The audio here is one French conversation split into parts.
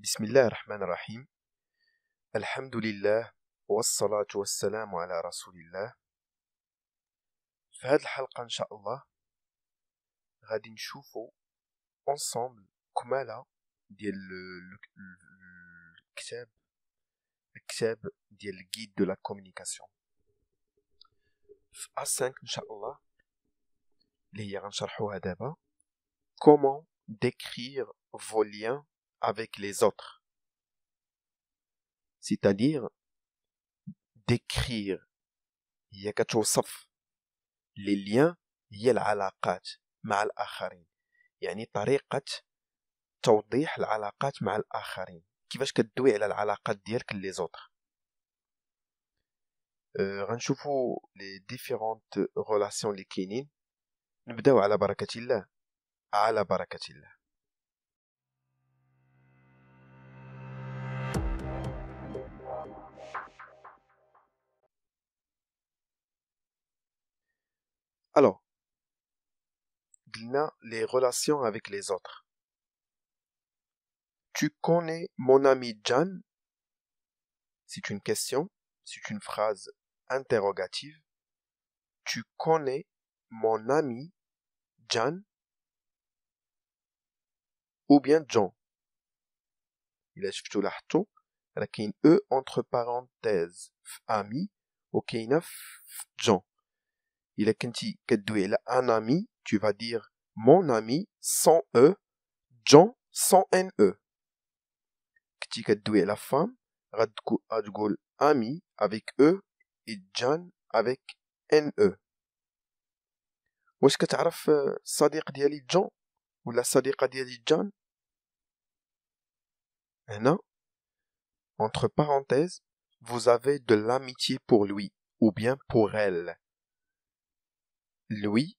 بسم الله الرحمن الرحيم الحمد لله والصلاة والسلام على رسول الله في هذه الحلقة إن شاء الله غادي نشوفوا أنصامل كمالة ديال الكتاب الكتاب ديال الجيد دو لا كومونيكاسيون في A5 إن شاء الله اللي هي غنشرحوها دابا كومون décrire vos liens avec les autres. C'est-à-dire d'écrire هي كتوصف لي ليان هي العلاقات مع الآخرين يعني طريقة توضيح العلاقات مع الآخرين كيفاش كدوي على العلاقات ديالك لي زوطر أه غنشوفو لي ديفيرونت غولاسيون لي كاينين نبداو على بركة الله على بركة الله a les relations avec les autres. Tu connais mon ami Jan C'est une question, c'est une phrase interrogative. Tu connais mon ami Jan ou bien John. Il a surtout l'arto, il e entre parenthèses ami ou John. Il a tu un ami tu vas dire mon ami sans E, John sans NE. Ktika doué la femme, Radko adgol ami avec E et John avec NE. le كتعرف d'Ali John ou la الصديقه ديالي John? Eh non. entre parenthèses vous avez de l'amitié pour lui ou bien pour elle lui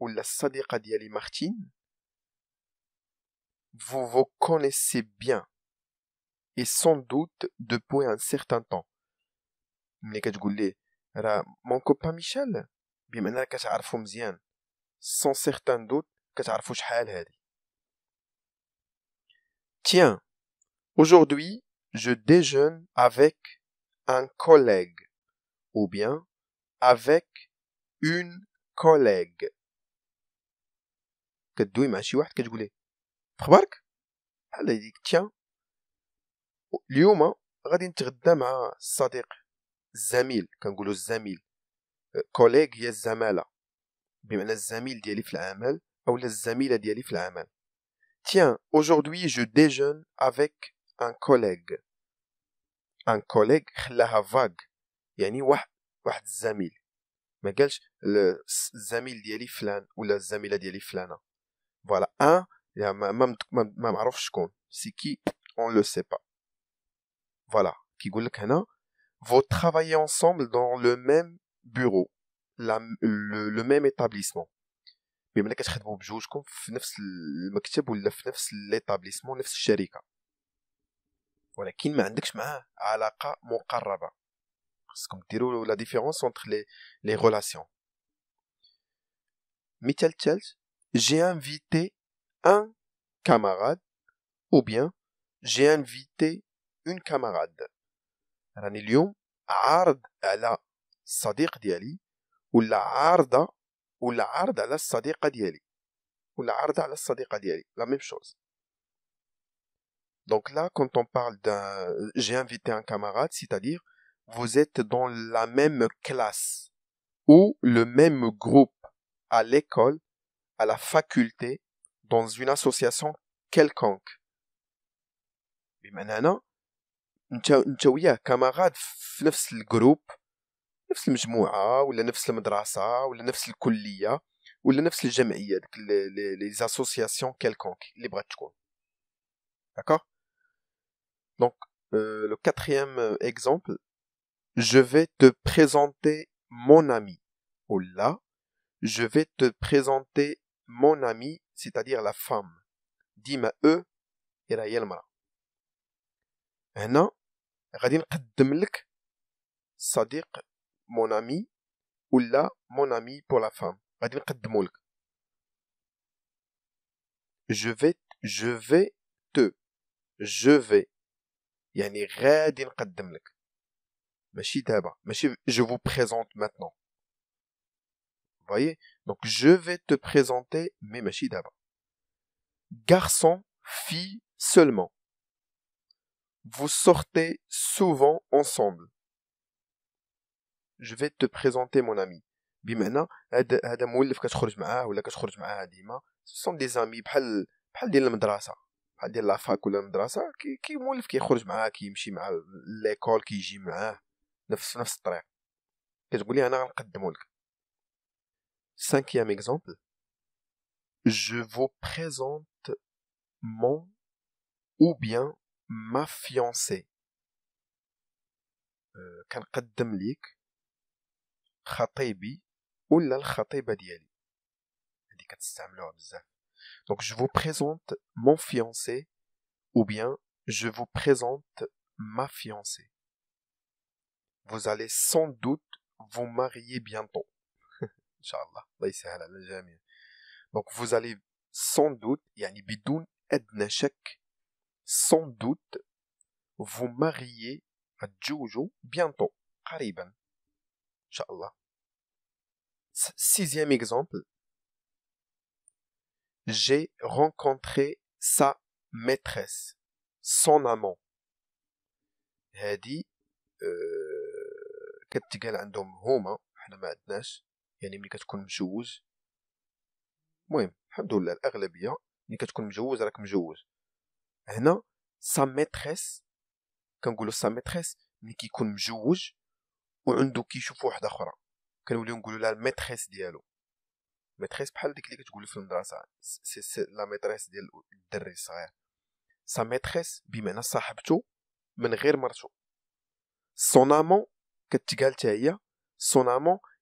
ولا الصديقة ديالي مارتين vous vous connaissez bien et sans doute depuis un certain temps ملي كتقول Michel, راه مون كوبا ميشيل بما انك كتعرفو مزيان sans certain doute كتعرفو شحال هادي tiens aujourd'hui je déjeune avec un collègue ou bien avec une collègue كدوي مع شي واحد كتقول ليه اخبارك بحال هذيك تيا اليوم غادي نتغدى مع الصديق الزميل كنقولوا الزميل كوليغ هي الزماله بمعنى الزميل ديالي في العمل او الزميله ديالي في العمل تيان aujourd'hui je déjeune avec un collègue ان كوليغ خلاها فاغ يعني واحد واحد الزميل ما قالش الزميل ديالي فلان ولا الزميله ديالي فلانه Voilà, un, qui معروفش شكون qui on le sait pas. Voilà, qui لك هنا vous travaillez ensemble dans le même bureau le, même établissement بما انك كتخدموا بجوجكم في نفس المكتب ولا في نفس ليتابليسمون نفس الشركه ولكن ما عندكش معاه علاقه مقربه خصكم ديروا لا ديفيرونس اونتر لي les relations. مثال الثالث j'ai invité un camarade ou bien j'ai invité une camarade. راني اليوم عارض على la même chose. Donc là, quand on parle d'un, j'ai invité un camarade, c'est-à-dire, vous êtes dans la même classe ou le même groupe à l'école à la faculté, dans une association quelconque. Mais maintenant, on t'a, on t'a camarade à camarades, dans le groupe, dans le moujoua, dans le madrasa, dans le coulis, dans le gémillia, dans les associations quelconques, les bras de D'accord? Donc, euh, le quatrième euh, exemple. Je vais te présenter mon ami. Oh là. Je vais te présenter mon ami, c'est-à-dire la femme, Dima ma e et la yelma. Maintenant, radin qadmulk, sadiq, mon ami, oula, mon ami pour la femme, radin qadmulk. Je vais, je vais te, je vais, yani radin qadmulk. Monsieur Théba, Monsieur, je vous présente maintenant. Voyez. Donc je vais te présenter mes machines d'abord. Garçon, fille seulement. Vous sortez souvent ensemble. Je vais te présenter mon ami. بمعنى sont هذا مولف كتخرج معاه ولا كتخرج de سون دي زامي بحال بحال ديال المدرسه بحال ديال لافاك ولا المدرسه كي, كي مولف كيخرج معاه كيمشي Cinquième exemple, je vous présente mon ou bien ma fiancée. Euh, donc je vous présente mon fiancé ou bien je vous présente ma fiancée vous allez sans doute vous marier bientôt Inch'Allah. Allah يسهل على الجميع. Donc vous allez sans doute, yani, bidoun أدنى shak, sans doute, vous marier à Jojo bientôt, قريبا. Inch'Allah. Sixième exemple. J'ai rencontré sa maîtresse, son amant. هذه كتقال عندهم هما احنا ما عندناش يعني ملي كتكون مجوز المهم الحمد لله الاغلبيه ملي كتكون مجوز راك مجوز هنا سا ميتريس كنقولوا سا ميتريس ملي كيكون مجوج وعندو كيشوف وحده اخرى كنوليو نقولوا لها الميتريس ديالو ميتريس بحال ديك اللي كتقول في المدرسه سي سي لا ميتريس ديال الدري الصغير سا ميتريس بمعنى صاحبته من غير مرتو سون امون كتقال حتى هي سون امون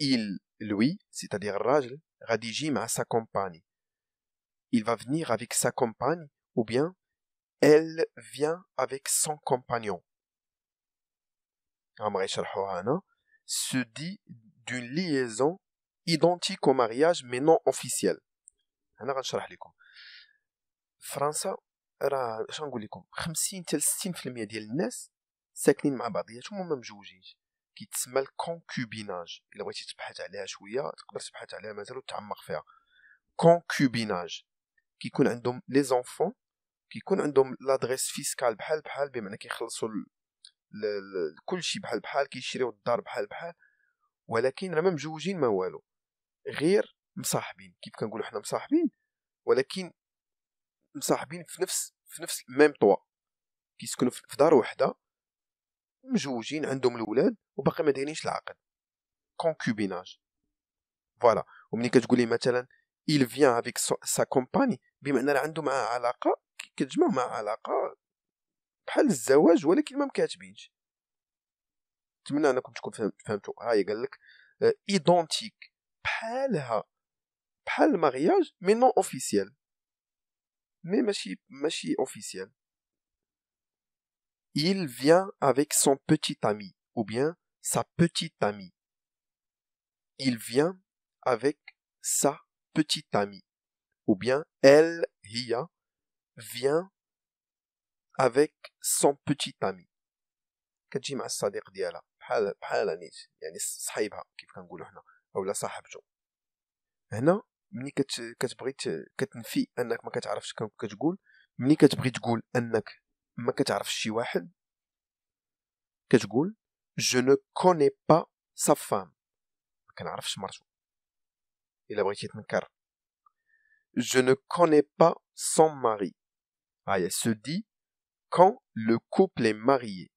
il, lui, c'est-à-dire Rajl, radiji à sa compagne. Il va venir avec sa compagne ou bien elle vient avec son compagnon. se dit d'une liaison identique au mariage mais non officielle. فرنسا راه شنو نقول لكم 50 حتى 60% ديال الناس ساكنين مع بعضياتهم وما مجوجينش كيتسمى الكونكوبيناج الا بغيتي تبحث عليها شويه تقدر تبحث عليها مازال وتعمق فيها كونكوبيناج كيكون عندهم لي زونفون كيكون عندهم لادريس فيسكال بحال بحال بمعنى كيخلصوا كلشي بحال بحال كيشريو الدار بحال بحال ولكن راه ما مجوجين ما والو غير مصاحبين كيف كنقولوا حنا مصاحبين ولكن مصاحبين في نفس في نفس ميم طوا كيسكنوا في دار وحده مزوجين عندهم الولاد وباقي ما دايرينش العقد كونكوبيناج فوالا وملي كتقولي مثلا il vient avec sa compagne بمعنى راه عنده معاه علاقه كتجمع مع علاقه بحال الزواج ولكن ما مكاتبينش نتمنى انكم تكون فهمتوا هي قال لك ايدونتيك بحالها بحال المارياج مي نون اوفيسيال مي ماشي ماشي اوفيسيال Il vient avec son petit ami ou bien sa petite amie. Il vient avec sa petite amie ou bien elle, Hia, vient avec son petit ami. كتجي مع الصديق ديالها بحال بحال نيت يعني صاحبها كيف كنقولوا حنا اولا صاحبته هنا ملي كتبغي كتنفي انك ما كتعرفش كتقول ملي كتبغي تقول انك ما كتعرفش شي واحد كتقول جو نو كوني با سا فام ما كنعرفش مرتو الا بغيتي تنكر جو نو كوني با son mari هاي سو دي كون لو couple اي ماري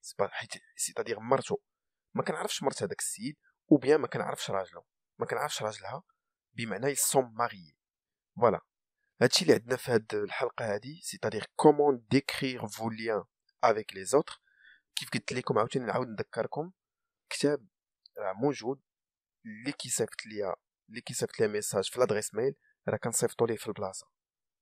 سي با حيت سي تادير مرتو ما كنعرفش مرت هذاك السيد او بيان ما كنعرفش راجلو ما كنعرفش راجلها بمعنى سون ماري فوالا voilà هادشي اللي عندنا في هاد الحلقه هادي سيتادير كومون ديكخيغ فو ليان افيك لي زوتر كيف قلت لكم عاوتاني نعاود نذكركم كتاب راه موجود اللي كيصيفط ليا اللي كيصيفط ليا ميساج في لادريس ميل راه كنصيفطو ليه في البلاصه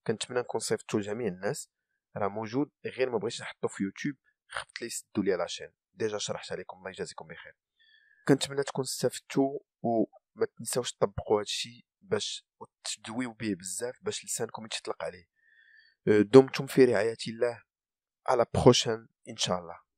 كنتمنى نكون صيفطو لجميع الناس راه موجود غير ما بغيتش نحطو في يوتيوب خفت لي يسدو ليا لاشين ديجا شرحت عليكم الله يجازيكم بخير كنتمنى تكون استفدتو وما تنساوش تطبقوا هادشي باش تدويو به بزاف باش لسانكم يتطلق عليه أه، دمتم في رعايه الله على بروشين ان شاء الله